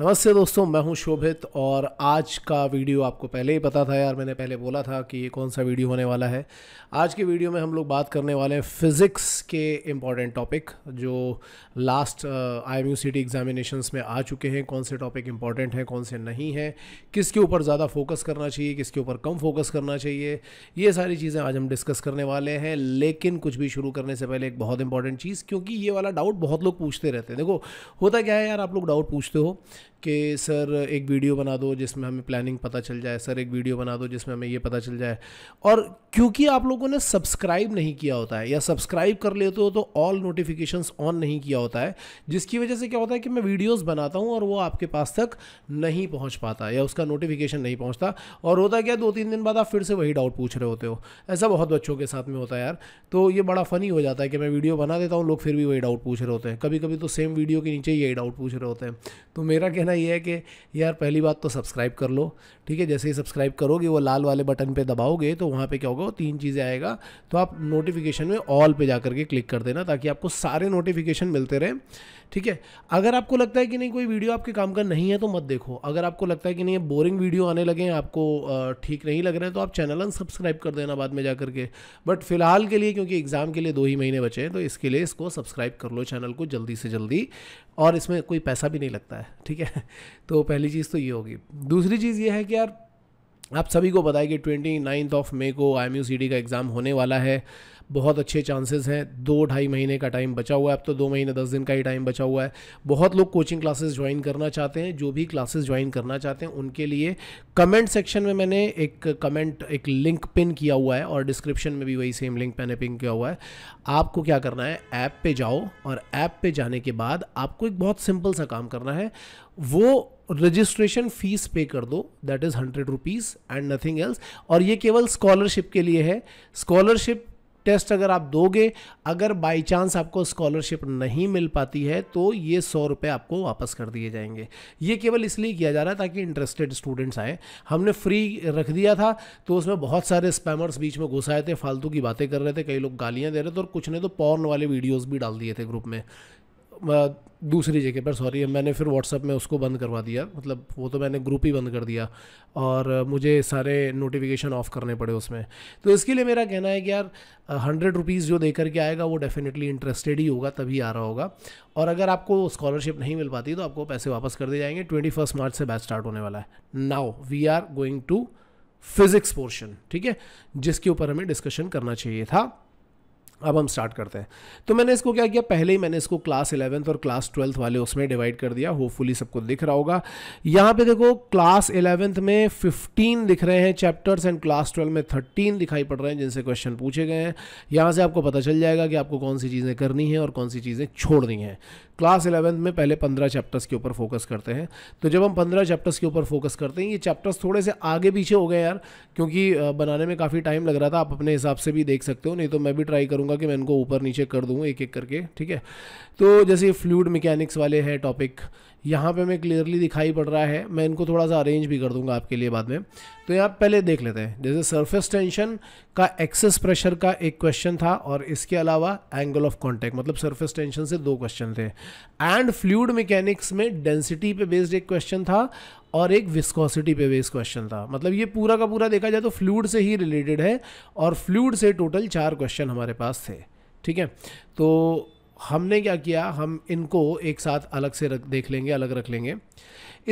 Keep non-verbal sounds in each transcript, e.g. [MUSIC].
नमस्ते दोस्तों मैं हूं शोभित और आज का वीडियो आपको पहले ही पता था यार मैंने पहले बोला था कि ये कौन सा वीडियो होने वाला है आज के वीडियो में हम लोग बात करने वाले हैं फिज़िक्स के इम्पॉर्टेंट टॉपिक जो last I M U C T examinations में आ चुके हैं कौन से टॉपिक इंपॉर्टेंट हैं कौन से नहीं हैं किसके ऊपर ज़्यादा फोकस करना चाहिए किसके ऊपर कम फोकस करना चाहिए ये सारी चीज़ें आज हम डिस्कस करने वाले हैं लेकिन कुछ भी शुरू करने से पहले एक बहुत इंपॉर्टेंट चीज़ क्योंकि ये वाला डाउट बहुत लोग पूछते रहते हैं देखो होता क्या है यार आप लोग डाउट पूछते हो कि सर एक वीडियो बना दो जिसमें हमें प्लानिंग पता चल जाए सर एक वीडियो बना दो जिसमें हमें ये पता चल जाए और क्योंकि आप लोगों ने सब्सक्राइब नहीं किया होता है या सब्सक्राइब कर लेते हो तो ऑल नोटिफिकेशंस ऑन नहीं किया होता है जिसकी वजह से क्या होता है कि मैं वीडियोस बनाता हूँ और वो आपके पास तक नहीं पहुँच पाता या उसका नोटिफिकेशन नहीं पहुँचता और होता क्या दो तीन दिन बाद आप फिर से वही डाउट पूछ रहे होते हो ऐसा बहुत बच्चों के साथ में होता है यार तो ये बड़ा फ़नी हो जाता है कि मैं वीडियो बना देता हूँ लोग फिर भी वही डाउट पूछ रहे होते हैं कभी कभी तो सेम वीडियो के नीचे यही डाउट पूछ रहे होते हैं तो मेरा कहना कहना यह है कि यार पहली बात तो सब्सक्राइब कर लो ठीक है जैसे ही सब्सक्राइब करोगे वो लाल वाले बटन पे दबाओगे तो वहाँ पे क्या होगा वो तीन चीज़ें आएगा तो आप नोटिफिकेशन में ऑल पे जा करके क्लिक कर देना ताकि आपको सारे नोटिफिकेशन मिलते रहें ठीक है अगर आपको लगता है कि नहीं कोई वीडियो आपके काम का नहीं है तो मत देखो अगर आपको लगता है कि नहीं बोरिंग वीडियो आने लगे हैं आपको ठीक नहीं लग रहा है तो आप चैनल अनसब्सक्राइब कर देना बाद में जा करके बट फिलहाल के लिए क्योंकि एग्ज़ाम के लिए दो ही महीने बचे हैं तो इसके लिए इसको सब्सक्राइब कर लो चैनल को जल्दी से जल्दी और इसमें कोई पैसा भी नहीं लगता है ठीक है [LAUGHS] तो पहली चीज़ तो ये होगी दूसरी चीज़ ये है कि यार आप सभी को बताए कि ट्वेंटी नाइन्थ ऑफ मे को I M U C D का एग्ज़ाम होने वाला है बहुत अच्छे चांसेस हैं दो ढाई महीने का टाइम बचा हुआ है अब तो दो महीने दस दिन का ही टाइम बचा हुआ है बहुत लोग कोचिंग क्लासेस ज्वाइन करना चाहते हैं जो भी क्लासेस ज्वाइन करना चाहते हैं उनके लिए कमेंट सेक्शन में मैंने एक कमेंट एक लिंक पिन किया हुआ है और डिस्क्रिप्शन में भी वही सेम लिंक मैंने पिन किया हुआ है आपको क्या करना है ऐप पर जाओ और ऐप पर जाने के बाद आपको एक बहुत सिंपल सा काम करना है वो रजिस्ट्रेशन फीस पे कर दो that is hundred rupees and nothing else और ये केवल स्कॉलरशिप के लिए है स्कॉलरशिप टेस्ट अगर आप दोगे अगर बाई चांस आपको स्कॉलरशिप नहीं मिल पाती है तो ये सौ रुपये आपको वापस कर दिए जाएंगे ये केवल इसलिए किया जा रहा है ताकि इंटरेस्टेड स्टूडेंट्स आए हमने फ्री रख दिया था तो उसमें बहुत सारे स्पैमर्स बीच में घुस आए थे फालतू की बातें कर रहे थे कई लोग गालियाँ दे रहे थे और कुछ ने तो पॉर्न वाले वीडियोज़ भी डाल दिए थे ग्रुप में दूसरी जगह पर सॉरी मैंने फिर व्हाट्सअप में उसको बंद करवा दिया मतलब वो तो मैंने ग्रुप ही बंद कर दिया और मुझे सारे नोटिफिकेशन ऑफ़ करने पड़े उसमें तो इसके लिए मेरा कहना है कि यार हंड्रेड रुपीज़ जो दे करके आएगा वो डेफिनेटली इंटरेस्टेड ही होगा तभी आ रहा होगा और अगर आपको स्कॉलरशिप नहीं मिल पाती तो आपको पैसे वापस कर दिए जाएंगे ट्वेंटी फर्स्ट मार्च से बैच स्टार्ट होने वाला है now we are going to physics portion ठीक है जिसके ऊपर हमें डिस्कशन करना चाहिए था अब हम स्टार्ट करते हैं तो मैंने इसको क्या किया पहले ही मैंने इसको क्लास इलेवंथ और क्लास ट्वेल्थ वाले उसमें डिवाइड कर दिया होपफुली सबको दिख रहा होगा यहाँ पे देखो क्लास इलेवंथ में 15 दिख रहे हैं चैप्टर्स एंड क्लास ट्वेल्व में 13 दिखाई पड़ रहे हैं जिनसे क्वेश्चन पूछे गए हैं यहाँ से आपको पता चल जाएगा कि आपको कौन सी चीज़ें करनी है और कौन सी चीज़ें छोड़नी है क्लास इलेवेंथ में पहले पंद्रह चैप्टर्स के ऊपर फोकस करते हैं तो जब हम पंद्रह चैप्टर्स के ऊपर फोकस करते हैं ये चैप्टर्स थोड़े से आगे पीछे हो गए यार क्योंकि बनाने में काफ़ी टाइम लग रहा था आप अपने हिसाब से भी देख सकते हो नहीं तो मैं भी ट्राई करूँगा कि मैं इनको ऊपर नीचे कर दूँ एक एक करके ठीक है तो जैसे फ्लूड मैकेनिक्स वाले हैं टॉपिक यहाँ पे मैं क्लियरली दिखाई पड़ रहा है मैं इनको थोड़ा सा अरेंज भी कर दूंगा आपके लिए बाद में तो यहाँ पहले देख लेते हैं जैसे सरफेस टेंशन का एक्सेस प्रेशर का एक क्वेश्चन था और इसके अलावा एंगल ऑफ कॉन्टैक्ट मतलब सरफेस टेंशन से दो क्वेश्चन थे एंड फ्लूड मैकेनिक्स में डेंसिटी पे बेस्ड एक क्वेश्चन था और एक विस्कोसिटी पे बेस्ड क्वेश्चन था मतलब ये पूरा का पूरा देखा जाए तो फ्लूड से ही रिलेटेड है और फ्लूड से टोटल चार क्वेश्चन हमारे पास थे ठीक है तो हमने क्या किया हम इनको एक साथ अलग से रख देख लेंगे अलग रख लेंगे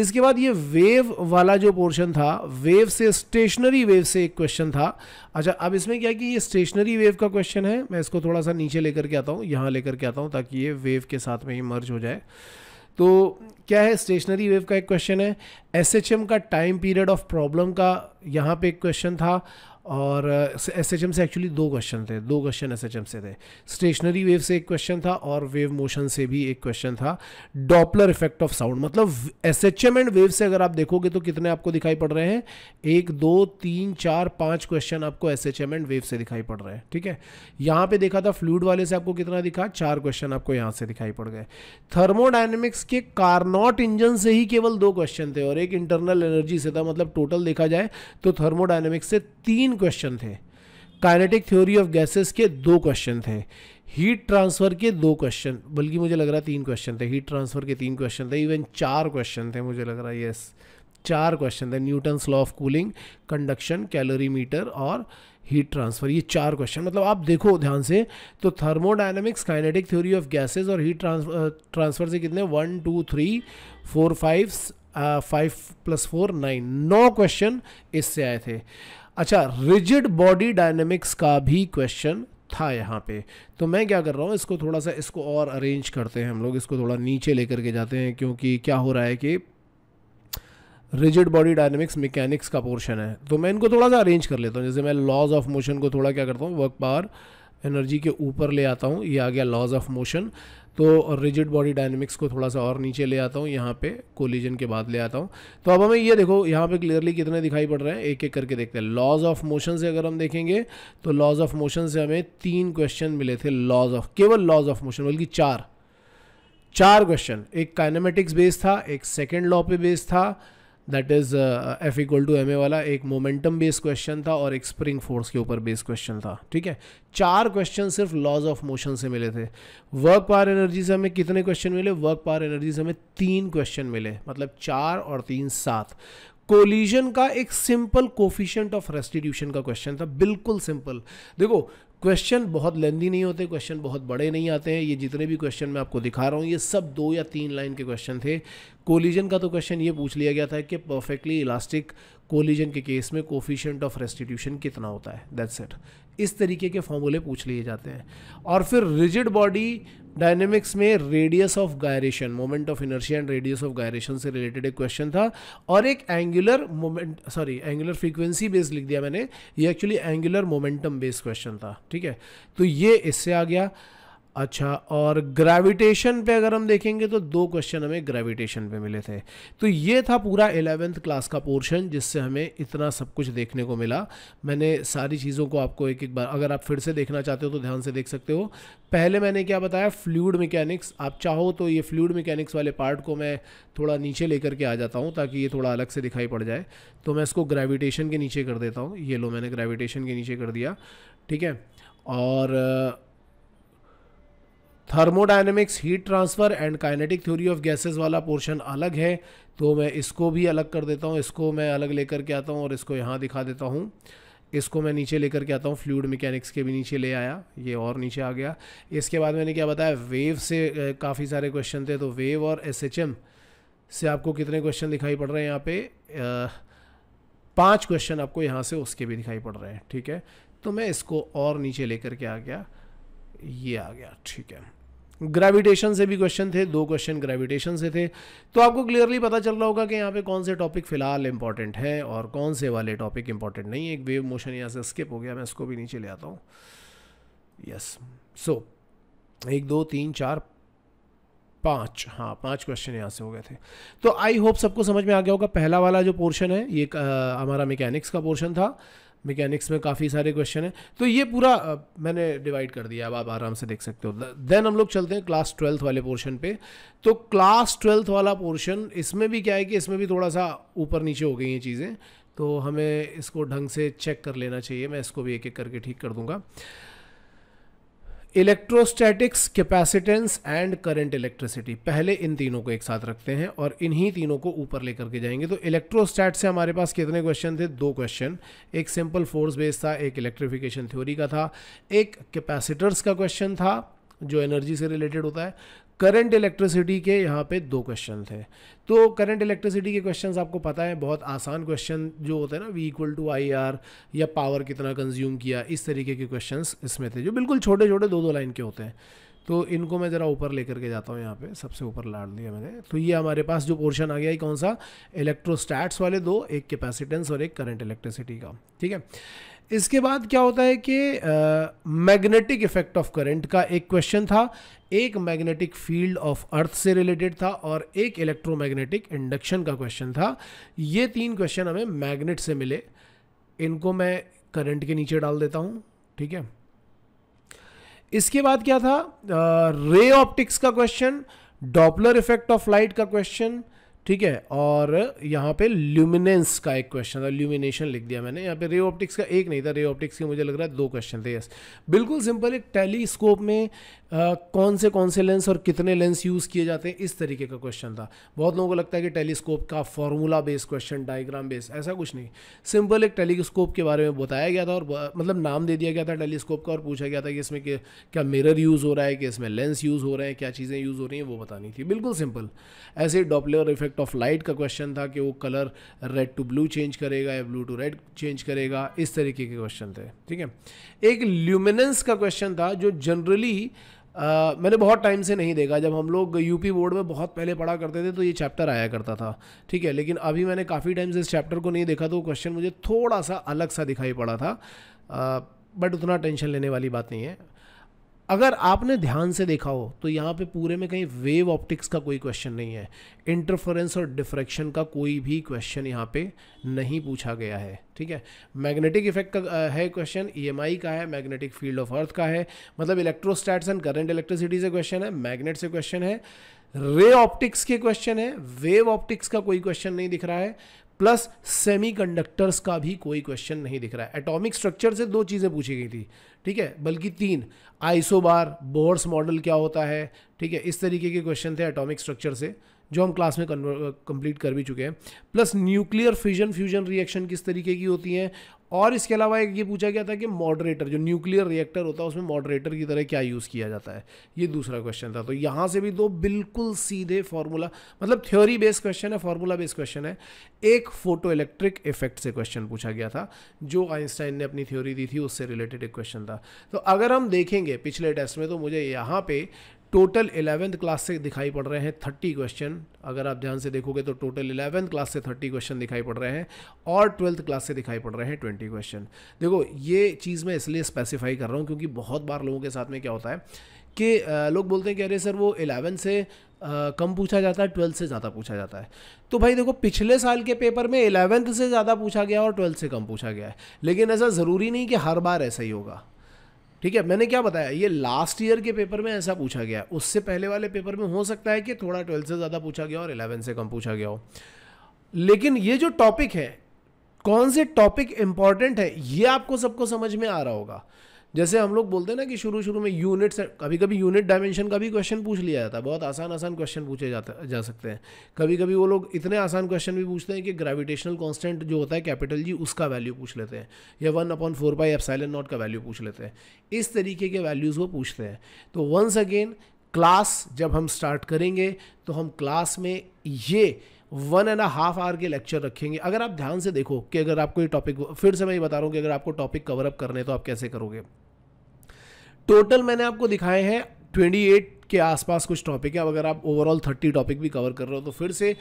इसके बाद ये वेव वाला जो पोर्शन था वेव से स्टेशनरी वेव से एक क्वेश्चन था अच्छा अब इसमें क्या कि ये स्टेशनरी वेव का क्वेश्चन है मैं इसको थोड़ा सा नीचे लेकर के आता हूँ यहाँ लेकर के आता हूँ ताकि ये वेव के साथ में ही मर्ज हो जाए तो क्या है स्टेशनरी वेव का एक क्वेश्चन है एस का टाइम पीरियड ऑफ प्रॉब्लम का यहाँ पे एक क्वेश्चन था और एस एच एम से एक्चुअली दो क्वेश्चन थे दो क्वेश्चन एस एच एम से थे स्टेशनरी वेव से एक क्वेश्चन था और वेव मोशन से भी एक क्वेश्चन था डॉपलर इफेक्ट ऑफ साउंड मतलब S H M and wave से अगर आप देखोगे तो कितने आपको दिखाई पड़ रहे हैं एक दो तीन चार पाँच क्वेश्चन आपको S H M and wave से दिखाई पड़ रहे हैं ठीक है यहाँ पे देखा था फ्लूड वाले से आपको कितना दिखा चार क्वेश्चन आपको यहाँ से दिखाई पड़ गए थर्मोडाइनमिक्स के कारनॉट इंजन से ही केवल दो क्वेश्चन थे और एक इंटरनल एनर्जी से था मतलब टोटल देखा जाए तो थर्मोडाइनमिक्स से तीन क्वेश्चन थे काइनेटिक थ्योरी ऑफ गैसेस के दो क्वेश्चन थे हीट ट्रांसफ़र के दो क्वेश्चन बल्कि मुझे लग रहा तीन क्वेश्चन थे हीट ट्रांसफ़र के तीन क्वेश्चन थे इवन चार क्वेश्चन थे मुझे लग रहा है यस चार क्वेश्चन थे Newton law of cooling conduction calorimeter और हीट ट्रांसफ़र ये चार क्वेश्चन मतलब आप देखो ध्यान से तो thermodynamics kinetic theory of gases और हीट ट्रांसफ़र से कितने one two three four five five plus four nine नौ क्वेश्चन इससे आए थे अच्छा रिजिड बॉडी डायनेमिक्स का भी क्वेश्चन था यहाँ पे तो मैं क्या कर रहा हूँ इसको थोड़ा सा इसको और अरेंज करते हैं हम लोग इसको थोड़ा नीचे लेकर के जाते हैं क्योंकि क्या हो रहा है कि रिजिड बॉडी डायनेमिक्स मैकेनिक्स का पोर्शन है तो मैं इनको थोड़ा सा अरेंज कर लेता हूँ जैसे मैं लॉज ऑफ मोशन को थोड़ा क्या करता हूँ वर्क पार एनर्जी के ऊपर ले आता हूँ ये आ गया लॉज ऑफ मोशन तो रिजिड बॉडी डायनेमिक्स को थोड़ा सा और नीचे ले आता हूँ यहाँ पे कोलिजन के बाद ले आता हूँ तो अब हमें ये देखो यहाँ पे क्लियरली कितने दिखाई पड़ रहे हैं एक एक करके देखते हैं लॉज ऑफ मोशन से अगर हम देखेंगे तो लॉज ऑफ मोशन से हमें तीन क्वेश्चन मिले थे लॉज ऑफ केवल लॉज ऑफ मोशन बल्कि चार चार क्वेश्चन एक काइनेमेटिक्स बेस था एक सेकेंड लॉ पे बेस था that is F equal to M A वाला एक मोमेंटम बेस्ड क्वेश्चन था और एक स्प्रिंग फोर्स के ऊपर बेस्ड क्वेश्चन था ठीक है चार क्वेश्चन सिर्फ लॉज ऑफ मोशन से मिले थे वर्क पावर एनर्जी से हमें कितने क्वेश्चन मिले वर्क पावर एनर्जी से हमें तीन क्वेश्चन मिले मतलब चार और तीन सात कोलिजन का एक सिंपल कोफिशेंट ऑफ रेस्टिट्यूशन का क्वेश्चन था बिल्कुल सिंपल देखो क्वेश्चन बहुत लेंदी नहीं होते क्वेश्चन बहुत बड़े नहीं आते हैं ये जितने भी क्वेश्चन मैं आपको दिखा रहा हूँ ये सब दो या तीन लाइन के क्वेश्चन थे कोलिजन का तो क्वेश्चन ये पूछ लिया गया था कि परफेक्टली इलास्टिक कोलिजन के केस में कोफिशेंट ऑफ रेस्टिट्यूशन कितना होता है दैट्स इट इस तरीके के फॉर्मूले पूछ लिए जाते हैं और फिर रिजिड बॉडी डायनेमिक्स में radius of gyration moment of inertia and radius of gyration से रिलेटेड एक क्वेश्चन था और एक angular moment sorry angular frequency based लिख दिया मैंने ये actually angular momentum based question था ठीक है तो ये इससे आ गया अच्छा और ग्रेविटेशन पे अगर हम देखेंगे तो दो क्वेश्चन हमें ग्रेविटेशन पे मिले थे तो ये था पूरा एलेवेंथ क्लास का पोर्शन जिससे हमें इतना सब कुछ देखने को मिला मैंने सारी चीज़ों को आपको एक एक बार अगर आप फिर से देखना चाहते हो तो ध्यान से देख सकते हो पहले मैंने क्या बताया फ्लूड मैकेनिक्स आप चाहो तो ये फ्लूड मैकेनिक्स वाले पार्ट को मैं थोड़ा नीचे लेकर के आ जाता हूँ ताकि ये थोड़ा अलग से दिखाई पड़ जाए तो मैं इसको ग्रेविटेशन के नीचे कर देता हूँ ये लो मैंने ग्रेविटेशन के नीचे कर दिया ठीक है और thermodynamics heat transfer and kinetic theory of gases वाला पोर्शन अलग है तो मैं इसको भी अलग कर देता हूँ इसको मैं अलग लेकर के आता हूँ और इसको यहाँ दिखा देता हूँ इसको मैं नीचे लेकर के आता हूँ फ्लूड मैकेनिक्स के भी नीचे ले आया ये और नीचे आ गया इसके बाद मैंने क्या बताया वेव से काफ़ी सारे क्वेश्चन थे तो वेव और एस से आपको कितने क्वेश्चन दिखाई पड़ रहे हैं यहाँ पे पाँच क्वेश्चन आपको यहाँ से उसके भी दिखाई पड़ रहे हैं ठीक है तो मैं इसको और नीचे लेकर के आ गया ये आ गया ठीक है ग्रेविटेशन से भी क्वेश्चन थे दो क्वेश्चन ग्रेविटेशन से थे तो आपको क्लियरली पता चल रहा होगा कि यहाँ पे कौन से टॉपिक फिलहाल इंपॉर्टेंट है और कौन से वाले टॉपिक इंपॉर्टेंट नहीं है एक वेव मोशन यहाँ से स्किप हो गया मैं इसको भी नीचे ले आता हूँ यस सो एक दो तीन चार पाँच हाँ पांच क्वेश्चन यहाँ से हो गए थे तो आई होप सबको समझ में आ गया होगा पहला वाला जो पोर्शन है ये हमारा मैकेनिक्स का पोर्शन था मैकेनिक्स में काफ़ी सारे क्वेश्चन हैं तो ये पूरा मैंने डिवाइड कर दिया अब आप आराम से देख सकते हो देन हम लोग चलते हैं क्लास ट्वेल्थ वाले पोर्शन पे तो क्लास ट्वेल्थ वाला पोर्शन इसमें भी क्या है कि इसमें भी थोड़ा सा ऊपर नीचे हो गई हैं चीज़ें तो हमें इसको ढंग से चेक कर लेना चाहिए मैं इसको भी एक एक करके ठीक कर दूँगा electrostatics capacitance and current electricity पहले इन तीनों को एक साथ रखते हैं और इन्हीं तीनों को ऊपर लेकर के जाएंगे तो इलेक्ट्रोस्टैट से हमारे पास कितने क्वेश्चन थे दो क्वेश्चन एक सिंपल फोर्स बेस था एक इलेक्ट्रिफिकेशन थ्योरी का था एक कैपेसिटर्स का क्वेश्चन था जो एनर्जी से रिलेटेड होता है करंट इलेक्ट्रिसिटी के यहाँ पे दो क्वेश्चन थे तो करंट इलेक्ट्रिसिटी के क्वेश्चन आपको पता है बहुत आसान क्वेश्चन जो होते हैं ना V equal to I R या पावर कितना कंज्यूम किया इस तरीके के क्वेश्चन इसमें थे जो बिल्कुल छोटे छोटे दो दो लाइन के होते हैं तो इनको मैं ज़रा ऊपर लेकर के जाता हूँ यहाँ पे सबसे ऊपर लाड़ दिया मैंने तो ये हमारे पास जो पोर्शन आ गया है कौन सा इलेक्ट्रोस्टैट्स वाले दो एक कैपेसिटेंस और एक करंट इलेक्ट्रिसिटी का ठीक है इसके बाद क्या होता है कि मैग्नेटिक इफेक्ट ऑफ करंट का एक क्वेश्चन था एक मैग्नेटिक फील्ड ऑफ अर्थ से रिलेटेड था और एक इलेक्ट्रोमैग्नेटिक इंडक्शन का क्वेश्चन था ये तीन क्वेश्चन हमें मैग्नेट से मिले इनको मैं करंट के नीचे डाल देता हूँ ठीक है इसके बाद क्या था रे uh, ऑप्टिक्स का question Doppler effect of light का क्वेश्चन ठीक है और यहाँ पे ल्यूमिनेंस का एक क्वेश्चन था ल्यूमिनेशन लिख दिया मैंने यहाँ पे रे ऑप्टिक्स का एक नहीं था रे ऑप्टिक्स के मुझे लग रहा है दो क्वेश्चन थे यस बिल्कुल सिंपल एक टेलीस्कोप में आ, कौन से कौन से लेंस और कितने लेंस यूज़ किए जाते हैं इस तरीके का क्वेश्चन था बहुत लोगों को लगता है कि टेलीस्कोप का formula based question diagram based ऐसा कुछ नहीं सिंपल एक टेलीस्कोप के बारे में बताया गया था और मतलब नाम दे दिया गया था टेलीस्कोप का और पूछा गया था कि इसमें क्या मिरर यूज़ हो रहा है कि इसमें लेंस यूज़ हो रहे हैं क्या चीज़ें यूज़ हो रही हैं वो बतानी थी बिल्कुल सिंपल ऐसे Doppler effect aspect of light का क्वेश्चन था कि वो colour red to blue change करेगा या ब्लू टू रेड चेंज करेगा इस तरीके के क्वेश्चन थे ठीक है एक ल्यूमिनेंस का क्वेश्चन था जो जनरली Uh, मैंने बहुत टाइम से नहीं देखा जब हम लोग यूपी बोर्ड में बहुत पहले पढ़ा करते थे तो ये चैप्टर आया करता था ठीक है लेकिन अभी मैंने काफ़ी टाइम से इस चैप्टर को नहीं देखा तो क्वेश्चन मुझे थोड़ा सा अलग सा दिखाई पड़ा था बट uh, उतना टेंशन लेने वाली बात नहीं है अगर आपने ध्यान से देखा हो तो यहाँ पे पूरे में कहीं वेव ऑप्टिक्स का कोई क्वेश्चन नहीं है इंटरफेरेंस और डिफ्रेक्शन का कोई भी क्वेश्चन यहाँ पे नहीं पूछा गया है ठीक है मैग्नेटिक इफेक्ट e का है क्वेश्चन ईएमआई का है मैग्नेटिक फील्ड ऑफ अर्थ का है मतलब इलेक्ट्रोस्टैट्स एंड करंट इलेक्ट्रिसिटी से क्वेश्चन है मैग्नेट से क्वेश्चन है रे ऑप्टिक्स के क्वेश्चन है वेव ऑप्टिक्स का कोई क्वेश्चन नहीं दिख रहा है प्लस सेमीकंडक्टर्स का भी कोई क्वेश्चन नहीं दिख रहा है एटॉमिक स्ट्रक्चर से दो चीज़ें पूछी गई थी ठीक है बल्कि तीन आइसोबार बोर्स मॉडल क्या होता है ठीक है इस तरीके के क्वेश्चन थे एटॉमिक स्ट्रक्चर से जो हम क्लास में कंप्लीट कर भी चुके हैं plus nuclear fission fusion reaction किस तरीके की होती हैं और इसके अलावा एक ये पूछा गया था कि मॉडरेटर जो न्यूक्लियर रिएक्टर होता है उसमें मॉडरेटर की तरह क्या यूज़ किया जाता है ये दूसरा क्वेश्चन था तो यहाँ से भी दो बिल्कुल सीधे फार्मूला मतलब थ्योरी बेस्ड क्वेश्चन है फार्मूला बेस्ड क्वेश्चन है एक फोटो इलेक्ट्रिक इफेक्ट से क्वेश्चन पूछा गया था जो आइंस्टाइन ने अपनी थ्योरी दी थी उससे रिलेटेड एक क्वेश्चन था तो अगर हम देखेंगे पिछले टेस्ट में तो मुझे यहाँ पर टोटल इलेवेंथ क्लास से दिखाई पड़ रहे हैं थर्टी क्वेश्चन अगर आप ध्यान से देखोगे तो टोटल इलेवेंथ क्लास से थर्टी क्वेश्चन दिखाई पड़ रहे हैं और ट्वेल्थ क्लास से दिखाई पड़ रहे हैं ट्वेंटी क्वेश्चन देखो ये चीज़ मैं इसलिए स्पेसिफाई कर रहा हूँ क्योंकि बहुत बार लोगों के साथ में क्या होता है कि लोग बोलते हैं कि अरे सर वो इलेवेंथ से आ, कम पूछा जाता है ट्वेल्थ से ज़्यादा पूछा जाता है तो भाई देखो पिछले साल के पेपर में इलेवेंथ से ज़्यादा पूछा गया और ट्वेल्थ से कम पूछा गया है लेकिन ऐसा ज़रूरी नहीं कि हर बार ऐसा ही होगा ठीक है मैंने क्या बताया ये लास्ट ईयर के पेपर में ऐसा पूछा गया उससे पहले वाले पेपर में हो सकता है कि थोड़ा ट्वेल्थ से ज़्यादा पूछा गया और इलेवन से कम पूछा गया हो लेकिन ये जो टॉपिक है कौन से टॉपिक इंपॉर्टेंट है ये आपको सबको समझ में आ रहा होगा जैसे हम लोग बोलते हैं ना कि शुरू शुरू में यूनिट कभी कभी यूनिट डायमेंशन का भी क्वेश्चन पूछ लिया जाता है बहुत आसान आसान क्वेश्चन पूछे जाते जा सकते हैं कभी कभी वो लोग इतने आसान क्वेश्चन भी पूछते हैं कि ग्रेविटेशनल कॉन्स्टेंट जो होता है कैपिटल जी उसका वैल्यू पूछ लेते हैं या one upon four by epsilon naught का वैल्यू पूछ लेते हैं इस तरीके के वैल्यूज़ वो पूछते हैं तो वंस अगेन क्लास जब हम स्टार्ट करेंगे तो हम क्लास में ये वन एंड हाफ आवर के लेक्चर रखेंगे अगर आप ध्यान से देखो कि अगर आपको ये टॉपिक फिर से मैं ये बता रहा हूँ कि अगर आपको टॉपिक कवर अप करने तो आप कैसे करोगे टोटल मैंने आपको दिखाए हैं ट्वेंटी एट के आसपास कुछ टॉपिक हैं अगर आप ओवरऑल थर्टी टॉपिक भी कवर कर रहे हो तो फिर से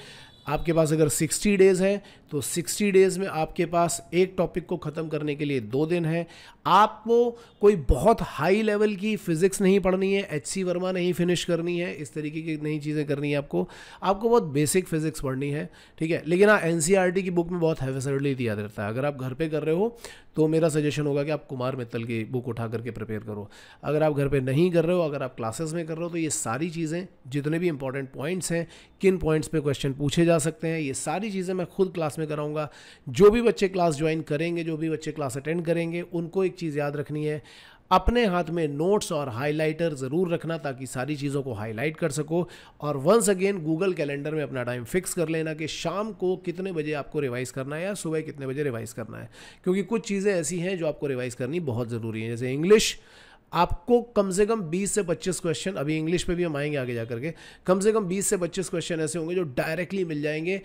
आपके पास अगर सिक्सटी डेज़ हैं तो सिक्सटी डेज़ में आपके पास एक टॉपिक को ख़त्म करने के लिए दो दिन हैं आपको कोई बहुत हाई लेवल की फिज़िक्स नहीं पढ़नी है एच सी वर्मा नहीं फिनिश करनी है इस तरीके की नई चीज़ें करनी है आपको आपको बहुत बेसिक फिज़िक्स पढ़नी है ठीक है लेकिन हाँ एन e की बुक में बहुत हैवेसरली दिया जाता है अगर आप घर पर कर रहे हो तो मेरा सजेशन होगा कि आप कुमार मित्तल की बुक उठा करके प्रिपेयर करो अगर आप घर पर नहीं कर रहे हो अगर आप क्लासेस में कर रहे हो तो ये सारी चीज़ें जितने भी इंपॉर्टेंट पॉइंट्स हैं किन पॉइंट्स पर क्वेश्चन पूछे जा सकते हैं ये सारी चीज़ें मैं खुद क्लास में कराऊँगा जो भी बच्चे क्लास ज्वाइन करेंगे जो भी बच्चे क्लास अटेंड करेंगे उनको एक चीज़ याद रखनी है अपने हाथ में नोट्स और हाइलाइटर ज़रूर रखना ताकि सारी चीज़ों को हाईलाइट कर सको और वंस अगेन गूगल कैलेंडर में अपना टाइम फिक्स कर लेना कि शाम को कितने बजे आपको रिवाइज़ करना है या सुबह कितने बजे रिवाइज़ करना है क्योंकि कुछ चीज़ें ऐसी हैं जो आपको रिवाइज़ करनी बहुत ज़रूरी है जैसे इंग्लिश आपको कम से कम 20 से 25 क्वेश्चन अभी इंग्लिश पे भी हम आएंगे आगे जा करके कम से कम 20 से 25 क्वेश्चन ऐसे होंगे जो डायरेक्टली मिल जाएंगे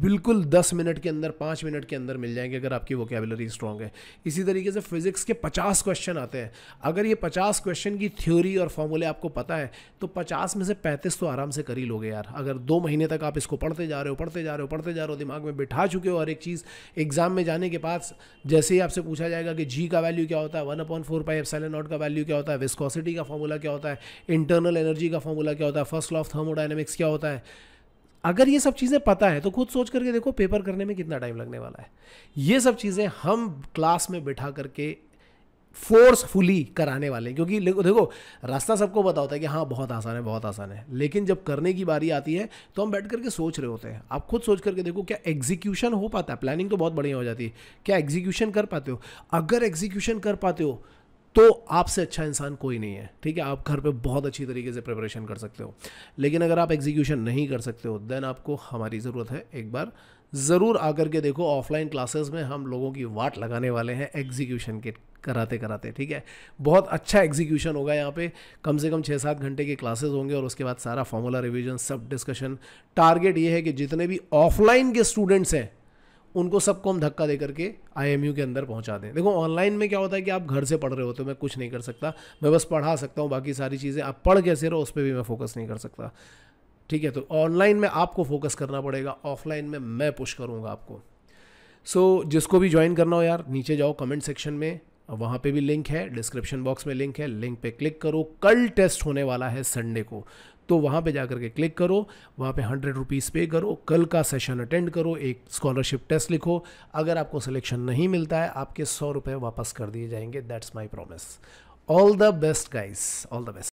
बिल्कुल 10 मिनट के अंदर 5 मिनट के अंदर मिल जाएंगे अगर आपकी वोकेबलरी स्ट्रांग है इसी तरीके से फिजिक्स के 50 क्वेश्चन आते हैं अगर ये 50 क्वेश्चन की थ्योरी और फॉर्मूले आपको पता है तो पचास में से पैंतीस तो आराम से कर ही लोगे यार अगर दो महीने तक आप इसको पढ़ते जा रहे हो पढ़ते जा रहे हो पढ़ते जा रहे हो दिमाग में बिठा चुके हो और एक चीज़ एग्जाम में जाने के बाद जैसे ही आपसे पूछा जाएगा कि जी का वैल्यू क्या होता है one upon four pi F का वैल्यू वैल्यू क्या होता है विस्कोसिटी का फॉर्मूला क्या होता है इंटरनल एनर्जी का फॉर्मूला क्या होता है फर्स्ट लॉ ऑफ थर्मोडाइनमिक्स क्या होता है अगर ये सब चीज़ें पता है तो खुद सोच करके देखो पेपर करने में कितना टाइम लगने वाला है ये सब चीज़ें हम क्लास में बैठा करके फोर्सफुली कराने वाले हैं क्योंकि देखो रास्ता सबको पता होता है कि हाँ बहुत आसान है बहुत आसान है लेकिन जब करने की बारी आती है तो हम बैठ करके सोच रहे होते हैं आप खुद सोच करके देखो क्या एग्जीक्यूशन हो पाता है प्लानिंग तो बहुत बढ़िया हो जाती है क्या एग्जीक्यूशन कर पाते हो अगर एग्जीक्यूशन कर पाते हो तो आपसे अच्छा इंसान कोई नहीं है ठीक है आप घर पे बहुत अच्छी तरीके से प्रिपरेशन कर सकते हो लेकिन अगर आप एग्जीक्यूशन नहीं कर सकते हो देन आपको हमारी ज़रूरत है एक बार ज़रूर आकर के देखो ऑफलाइन क्लासेस में हम लोगों की वाट लगाने वाले हैं एग्जीक्यूशन के कराते कराते ठीक है बहुत अच्छा एग्जीक्यूशन होगा यहाँ पे कम से कम छः सात घंटे के क्लासेस होंगे और उसके बाद सारा फॉर्मूला रिवीजन सब डिस्कशन टारगेट ये है कि जितने भी ऑफलाइन के स्टूडेंट्स हैं उनको सबको हम धक्का दे करके आई के अंदर पहुंचा दें देखो ऑनलाइन में क्या होता है कि आप घर से पढ़ रहे होते हो मैं कुछ नहीं कर सकता मैं बस पढ़ा सकता हूँ बाकी सारी चीज़ें आप पढ़ कैसे रहो उस पर भी मैं फोकस नहीं कर सकता ठीक है तो ऑनलाइन में आपको फोकस करना पड़ेगा ऑफलाइन में मैं पुश करूँगा आपको सो so, जिसको भी ज्वाइन करना हो यार नीचे जाओ कमेंट सेक्शन में वहाँ पे भी लिंक है डिस्क्रिप्शन बॉक्स में लिंक है लिंक पे क्लिक करो कल टेस्ट होने वाला है संडे को तो वहाँ पे जा करके क्लिक करो वहाँ पे हंड्रेड रुपीज़ पे करो कल का सेशन अटेंड करो एक स्कॉलरशिप टेस्ट लिखो अगर आपको सिलेक्शन नहीं मिलता है आपके सौ रुपये वापस कर दिए जाएंगे that's my promise all the best guys all the best